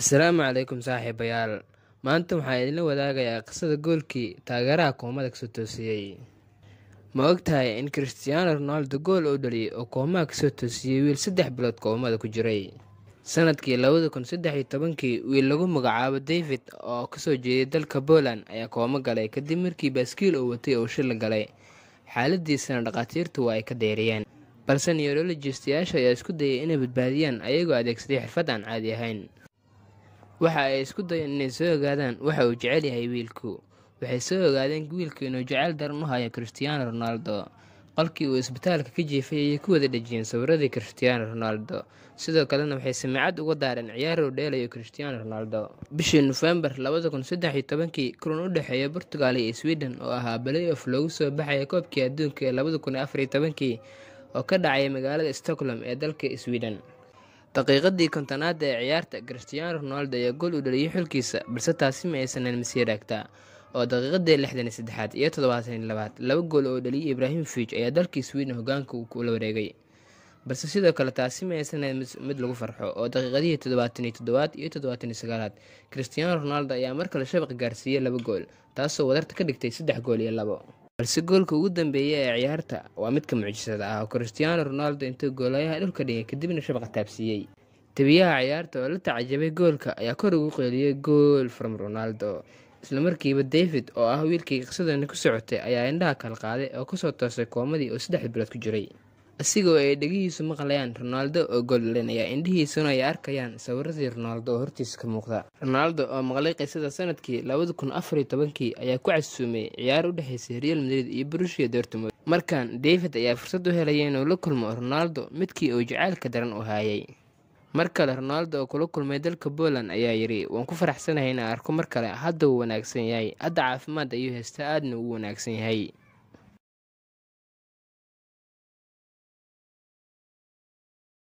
asalaamu calaykum saaxiibayaal maanta waxaan idinla wadaagayaa qisada goolkii taageeraha koomaha kasoo toosiyey ma og tahay in christiaano ronaldo gool uu dhaliyay oo koomaha kasoo toosiyey wiil saddex bilood koomada ku jiray sanadkii labada kun saddex iyo tobankii wiil lagu magacaabo david oo kasoo jeeday dalka boland ayaa koomo galay kadib markii baskiil uu watay uu shila galay xaaladiisana dhakhaatiirtu waa ay ka deyriyeen balse neurologistayaasha ayaa isku dayay inay badbaadiyaan ayagoo adeegsaday xirfad aan caadi ahayn waxa ay isku dayeen inay soo ogaadaan waxa uu jecel yahay wiilku waxay soo ogaadeen wiilku inuu jecel daran u hayo christiaano ronaldo qolkii uu isbitaalka ka jiifay ayay ku wada dhejiyeen sawiradii christiaano ronaldo sidoo kalena waxay samicad uga daareen ciyaaruu dheelayo christiaano ronaldo bishii nofembar laadakunsaddexiytobankii kulan u dhexeeya portugal iyo sweden oo ahaa balay of loogu soo baxaya koobkii adduunka ee labadakunafariy tobankii oo ka dhacaya magaalada stockholm ee dalka sweden daqiiqadii kontonaada ee ciyaarta christiaano ronaldo ayaa gool u dhaliyay xulkiisa balse taasi ma aysanan masiiraagtaa oo daqiiqadii lixdan iyo saddexaad iyo toddobaatan iyo labaad laba gool oo dhaliyay ibraahim fiij ayaa dalkii sweden hogaanka kula wareegay balse sidoo kale taasi ma aysanan mid lagu farxo oo daqiiqadihii toddobaatan iyo toddobaad iyo toddobaatan iyo sagaalaad christiaano ronaldo ayaa mar kale shabaq gaarsiiyey laba gool taasoo wadarta ka dhigtay saddex gool iyo labo balse goolka ugu dambeeya ee ciyaarta waa midka mucjisada ah oo christiaano ronaldo intuu goolayaha dhulka dhigay kadibna shabaqa taabsiiyey tebiyaha ciyaarta oo la tacajabay goolka ayaa kor ugu qeeliyey gool from ronaldo islamarkiiba david oo ah wiilkii qisadani ku socotay ayaa indhaha kala qaaday oo kusoo toosay koomadii oo saddexda bilood ku jiray asigoo ay dhegihiisu maqlayaan ronaaldo oo gool dhalin indhihiisuna ay arkayaan sawiradii ronaldo oo hortiisa ka muuqda ronaldo oo maqlay qisada sanadkii labada kun afariyo tobankii ayaa ku casuumay ciyaar u dhexaysay real madrid iyo burushiya doortumod markan david ayaa fursad u helaya inuu la kulmo ronaldo midkii uu jacaylka daran u haayay mar kale ronaldo oo kula kulmay dalka poland ayaa yidhi waan ku faraxsanahay inaan arko mar kale hadda uu wanaagsan yahay hadda caafimaad ayuu haystaa aadna ugu wanaagsan yahay